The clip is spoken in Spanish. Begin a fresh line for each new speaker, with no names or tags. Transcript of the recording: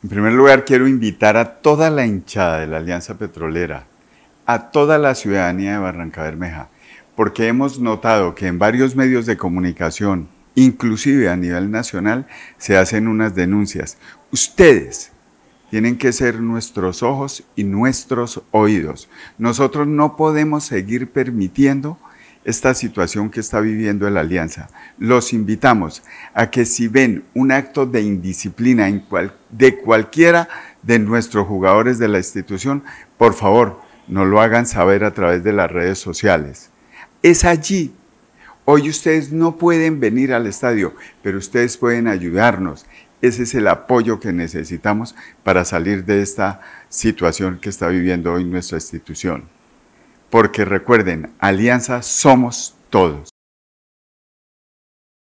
En primer lugar, quiero invitar a toda la hinchada de la Alianza Petrolera, a toda la ciudadanía de Barranca Bermeja, porque hemos notado que en varios medios de comunicación, inclusive a nivel nacional, se hacen unas denuncias. Ustedes tienen que ser nuestros ojos y nuestros oídos. Nosotros no podemos seguir permitiendo esta situación que está viviendo la Alianza. Los invitamos a que si ven un acto de indisciplina de cualquiera de nuestros jugadores de la institución, por favor, no lo hagan saber a través de las redes sociales. Es allí. Hoy ustedes no pueden venir al estadio, pero ustedes pueden ayudarnos. Ese es el apoyo que necesitamos para salir de esta situación que está viviendo hoy nuestra institución porque recuerden, alianza somos todos.